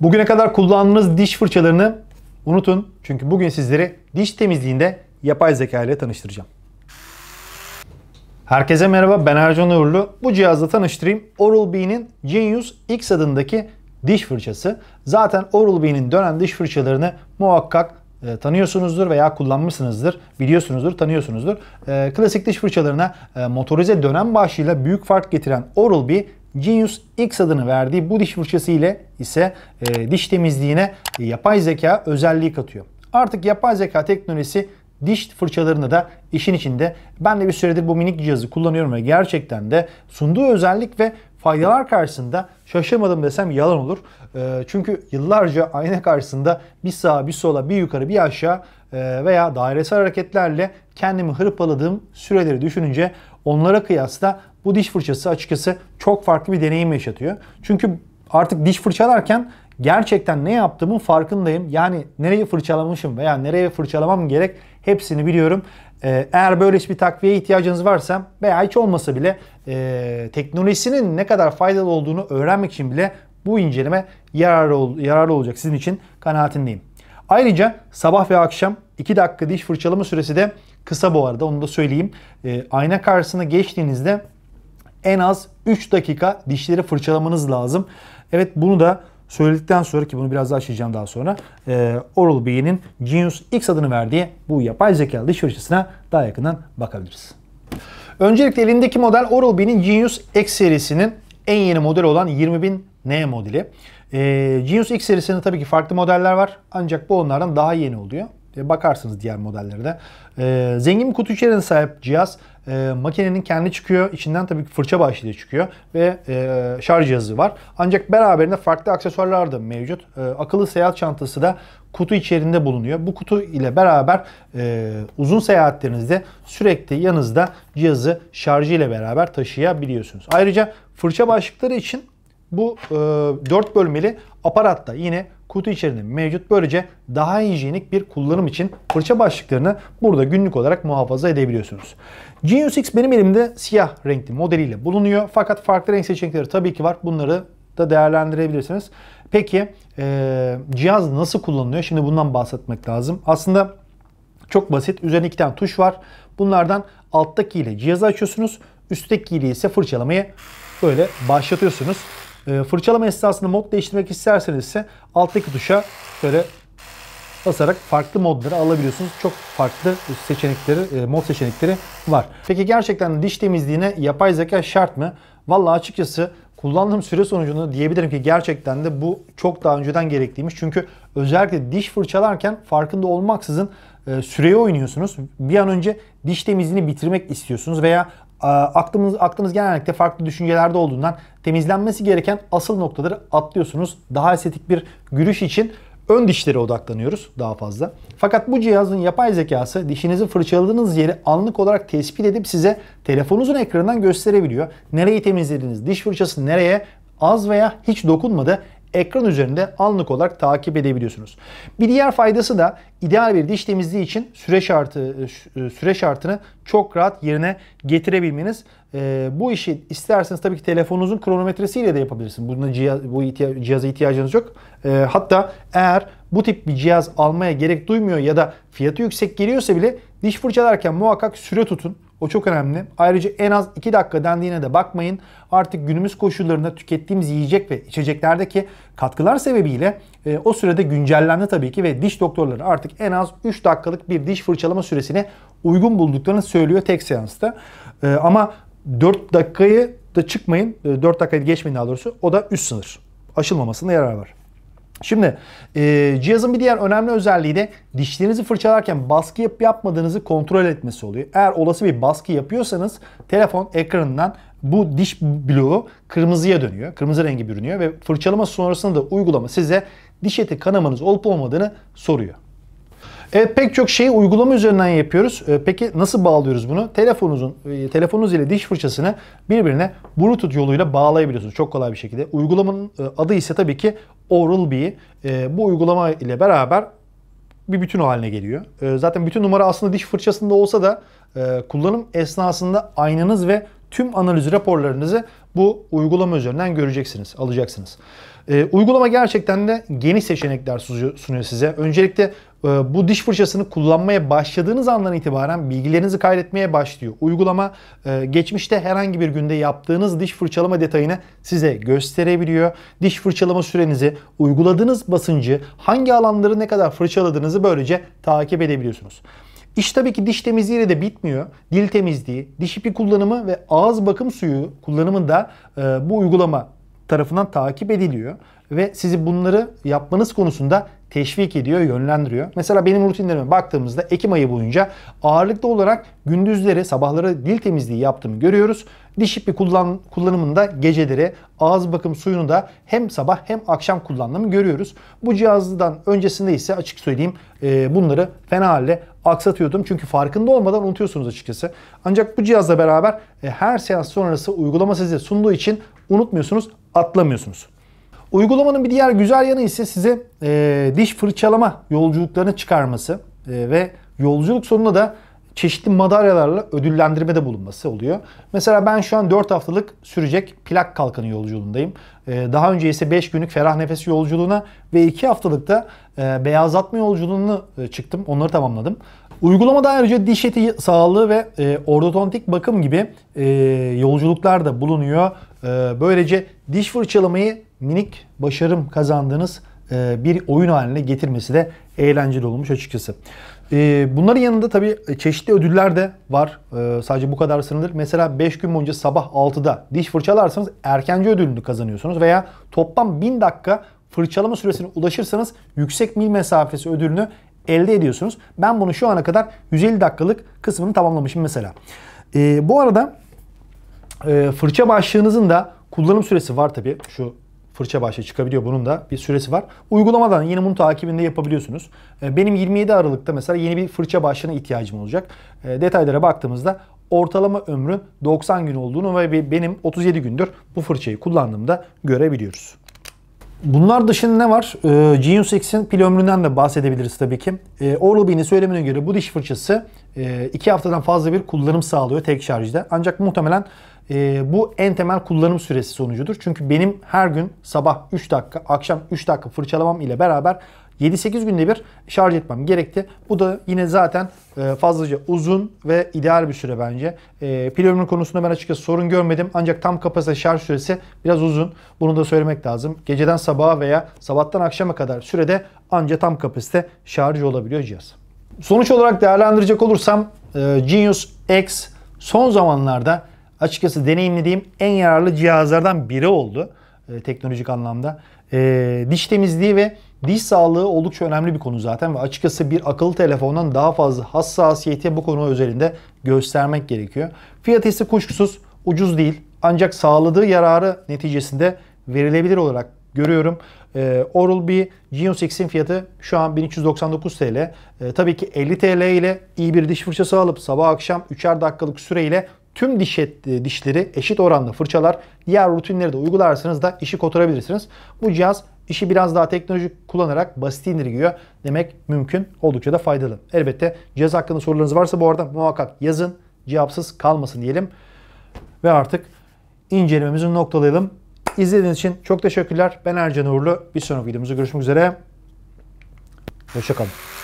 Bugüne kadar kullandığınız diş fırçalarını unutun. Çünkü bugün sizleri diş temizliğinde yapay zeka ile tanıştıracağım. Herkese merhaba ben Ercan Uğurlu. Bu cihazla tanıştırayım. Oral-B'nin Genius X adındaki diş fırçası. Zaten Oral-B'nin dönen diş fırçalarını muhakkak e, tanıyorsunuzdur veya kullanmışsınızdır, biliyorsunuzdur, tanıyorsunuzdur. E, klasik diş fırçalarına e, motorize dönem başlığıyla büyük fark getiren Oral-B Genius X adını verdiği bu diş fırçası ile ise e, diş temizliğine yapay zeka özelliği katıyor. Artık yapay zeka teknolojisi diş fırçalarında da işin içinde. Ben de bir süredir bu minik cihazı kullanıyorum ve gerçekten de sunduğu özellik ve faydalar karşısında şaşırmadım desem yalan olur. E, çünkü yıllarca ayna karşısında bir sağa bir sola bir yukarı bir aşağı e, veya dairesel hareketlerle kendimi hırpaladığım süreleri düşününce Onlara kıyasla bu diş fırçası açıkçası çok farklı bir deneyim yaşatıyor. Çünkü artık diş fırçalarken gerçekten ne yaptığımın farkındayım. Yani nereye fırçalamışım veya nereye fırçalamam gerek hepsini biliyorum. Ee, eğer böyle bir takviye ihtiyacınız varsa veya hiç olmasa bile e, teknolojisinin ne kadar faydalı olduğunu öğrenmek için bile bu inceleme yararlı, ol yararlı olacak sizin için kanaatindeyim. Ayrıca sabah ve akşam 2 dakika diş fırçalama süresi de kısa bu arada onu da söyleyeyim. E, ayna karşısına geçtiğinizde en az 3 dakika dişleri fırçalamanız lazım. Evet bunu da söyledikten sonra ki bunu biraz daha açacağım daha sonra e, Oral-B'nin Genius X adını verdiği bu yapay zekalı diş fırçasına daha yakından bakabiliriz. Öncelikle elindeki model Oral-B'nin Genius X serisinin en yeni model olan 20.000N modeli. E, Genius X serisinde tabii ki farklı modeller var ancak bu onlardan daha yeni oluyor diye bakarsınız diğer modellere de. E, zengin bir kutu içeriğine sahip cihaz. E, makinenin kendi çıkıyor. İçinden tabii ki fırça başlığı çıkıyor ve e, şarj cihazı var. Ancak beraberinde farklı aksesuarlar da mevcut. E, akıllı seyahat çantası da kutu içerisinde bulunuyor. Bu kutu ile beraber e, uzun seyahatlerinizde sürekli yanınızda cihazı şarjı ile beraber taşıyabiliyorsunuz. Ayrıca fırça başlıkları için bu e, 4 bölmeli aparatta yine kutu içerisinde mevcut. Böylece daha hijyenik bir kullanım için fırça başlıklarını burada günlük olarak muhafaza edebiliyorsunuz. Genius X benim elimde siyah renkli modeliyle bulunuyor. Fakat farklı renk seçenekleri tabii ki var. Bunları da değerlendirebilirsiniz. Peki e, cihaz nasıl kullanılıyor? Şimdi bundan bahsetmek lazım. Aslında çok basit. Üzerine iki tane tuş var. Bunlardan alttaki ile cihazı açıyorsunuz. Üstteki ile ise fırçalamayı böyle başlatıyorsunuz. E, fırçalama esnasında mod değiştirmek isterseniz ise alttaki tuşa şöyle basarak farklı modları alabiliyorsunuz. Çok farklı seçenekleri, e, mod seçenekleri var. Peki gerçekten diş temizliğine yapay zeka şart mı? Vallahi açıkçası kullandığım süre sonucunda diyebilirim ki gerçekten de bu çok daha önceden gerekliymiş. Çünkü özellikle diş fırçalarken farkında olmaksızın e, süreye oynuyorsunuz. Bir an önce diş temizliğini bitirmek istiyorsunuz veya ee, aklımız, aklınız genellikle farklı düşüncelerde olduğundan temizlenmesi gereken asıl noktaları atlıyorsunuz. Daha estetik bir gülüş için ön dişlere odaklanıyoruz daha fazla. Fakat bu cihazın yapay zekası dişinizi fırçaladığınız yeri anlık olarak tespit edip size telefonunuzun ekranından gösterebiliyor. Nereyi temizlediniz, diş fırçası nereye az veya hiç dokunmadı ekran üzerinde anlık olarak takip edebiliyorsunuz. Bir diğer faydası da ideal bir diş temizliği için süre şartı e, e, süre şartını çok rahat yerine getirebilmeniz. E, bu işi isterseniz tabii ki telefonunuzun kronometresiyle de yapabilirsiniz. Bunda cihaz, bu cihaza ihtiyacınız yok. hatta eğer bu tip bir cihaz almaya gerek duymuyor ya da fiyatı yüksek geliyorsa bile diş fırçalarken muhakkak süre tutun. O çok önemli. Ayrıca en az 2 dakika dendiğine de bakmayın. Artık günümüz koşullarında tükettiğimiz yiyecek ve içeceklerdeki katkılar sebebiyle e, o sürede güncellendi tabii ki ve diş doktorları artık en az 3 dakikalık bir diş fırçalama süresine uygun bulduklarını söylüyor tek seansta. E, ama 4 dakikayı da çıkmayın. 4 e, dakikayı geçmeyin daha doğrusu. O da üst sınır. Aşılmamasında yarar var. Şimdi e, cihazın bir diğer önemli özelliği de dişlerinizi fırçalarken baskı yapıp yapmadığınızı kontrol etmesi oluyor. Eğer olası bir baskı yapıyorsanız telefon ekranından bu diş bloğu kırmızıya dönüyor. Kırmızı rengi bürünüyor ve fırçalama sonrasında da uygulama size diş eti kanamanız olup olmadığını soruyor. Evet pek çok şeyi uygulama üzerinden yapıyoruz. E, peki nasıl bağlıyoruz bunu? Telefonunuzun e, telefonunuz ile diş fırçasını birbirine Bluetooth yoluyla bağlayabiliyorsunuz. Çok kolay bir şekilde. Uygulamanın e, adı ise tabii ki Oral-B e, bu uygulama ile beraber bir bütün haline geliyor. E, zaten bütün numara aslında diş fırçasında olsa da e, kullanım esnasında aynanız ve tüm analiz raporlarınızı bu uygulama üzerinden göreceksiniz, alacaksınız. E, uygulama gerçekten de geniş seçenekler sunuyor size. Öncelikle e, bu diş fırçasını kullanmaya başladığınız andan itibaren bilgilerinizi kaydetmeye başlıyor. Uygulama e, geçmişte herhangi bir günde yaptığınız diş fırçalama detayını size gösterebiliyor. Diş fırçalama sürenizi, uyguladığınız basıncı, hangi alanları ne kadar fırçaladığınızı böylece takip edebiliyorsunuz. İş tabii ki diş temizliğiyle de bitmiyor. Dil temizliği, diş ipi kullanımı ve ağız bakım suyu kullanımında e, bu uygulama tarafından takip ediliyor ve sizi bunları yapmanız konusunda teşvik ediyor, yönlendiriyor. Mesela benim rutinlerime baktığımızda Ekim ayı boyunca ağırlıklı olarak gündüzleri, sabahları dil temizliği yaptığımı görüyoruz. Diş ipi kullan, kullanımında geceleri ağız bakım suyunu da hem sabah hem akşam kullandığımı görüyoruz. Bu cihazdan öncesinde ise açık söyleyeyim e, bunları fena halde aksatıyordum. Çünkü farkında olmadan unutuyorsunuz açıkçası. Ancak bu cihazla beraber e, her seans sonrası uygulama size sunduğu için unutmuyorsunuz, atlamıyorsunuz. Uygulamanın bir diğer güzel yanı ise size e, diş fırçalama yolculuklarını çıkarması e, ve yolculuk sonunda da çeşitli madalyalarla ödüllendirme de bulunması oluyor. Mesela ben şu an 4 haftalık sürecek plak kalkanı yolculuğundayım. Ee, daha önce ise 5 günlük ferah nefes yolculuğuna ve 2 haftalıkta e, beyazlatma yolculuğunu e, çıktım. Onları tamamladım. Uygulamada ayrıca diş eti sağlığı ve e, ortodontik bakım gibi e, yolculuklar da bulunuyor. E, böylece diş fırçalamayı minik başarım kazandığınız e, bir oyun haline getirmesi de eğlenceli olmuş açıkçası. E, bunların yanında tabii çeşitli ödüller de var. E, sadece bu kadar sınırlıdır. Mesela 5 gün boyunca sabah 6'da diş fırçalarsanız erkenci ödülünü kazanıyorsunuz. Veya toplam 1000 dakika fırçalama süresine ulaşırsanız yüksek mil mesafesi ödülünü elde ediyorsunuz. Ben bunu şu ana kadar 150 dakikalık kısmını tamamlamışım mesela. Bu arada fırça başlığınızın da kullanım süresi var tabii. Şu fırça başlığı çıkabiliyor. Bunun da bir süresi var. Uygulamadan yine bunu takibinde yapabiliyorsunuz. E, benim 27 Aralık'ta mesela yeni bir fırça başlığına ihtiyacım olacak. E, detaylara baktığımızda ortalama ömrü 90 gün olduğunu ve benim 37 gündür bu fırçayı kullandığımda görebiliyoruz. Bunlar dışında ne var? Ee, Genius X'in pil ömründen de bahsedebiliriz tabii ki. Ee, Oral-B'nin söylemine göre bu diş fırçası 2 ee, haftadan fazla bir kullanım sağlıyor tek şarjda. Ancak muhtemelen e, bu en temel kullanım süresi sonucudur. Çünkü benim her gün sabah 3 dakika, akşam 3 dakika fırçalamam ile beraber 7-8 günde bir şarj etmem gerekti. Bu da yine zaten e, fazlaca uzun ve ideal bir süre bence. E, pil ömrü konusunda ben açıkçası sorun görmedim. Ancak tam kapasite şarj süresi biraz uzun. Bunu da söylemek lazım. Geceden sabaha veya sabahtan akşama kadar sürede anca tam kapasite şarj olabiliyor cihaz. Sonuç olarak değerlendirecek olursam e, Genius X son zamanlarda açıkçası deneyimlediğim en yararlı cihazlardan biri oldu e, teknolojik anlamda. E, diş temizliği ve diş sağlığı oldukça önemli bir konu zaten ve açıkçası bir akıllı telefondan daha fazla hassasiyeti bu konu özelinde göstermek gerekiyor. Fiyatı ise kuşkusuz ucuz değil ancak sağladığı yararı neticesinde verilebilir olarak görüyorum. E, ee, Oral-B Geo 8'in fiyatı şu an 1399 TL. E, tabii ki 50 TL ile iyi bir diş fırçası alıp sabah akşam 3'er dakikalık süreyle tüm diş et, e, dişleri eşit oranda fırçalar, diğer rutinleri de uygularsanız da işi kotarabilirsiniz. Bu cihaz işi biraz daha teknolojik kullanarak basit indirgiyor demek mümkün. Oldukça da faydalı. Elbette cihaz hakkında sorularınız varsa bu arada muhakkak yazın. Cevapsız kalmasın diyelim. Ve artık incelememizi noktalayalım. İzlediğiniz için çok teşekkürler. Ben Ercan Uğurlu. Bir sonraki videomuzda görüşmek üzere. Hoşçakalın.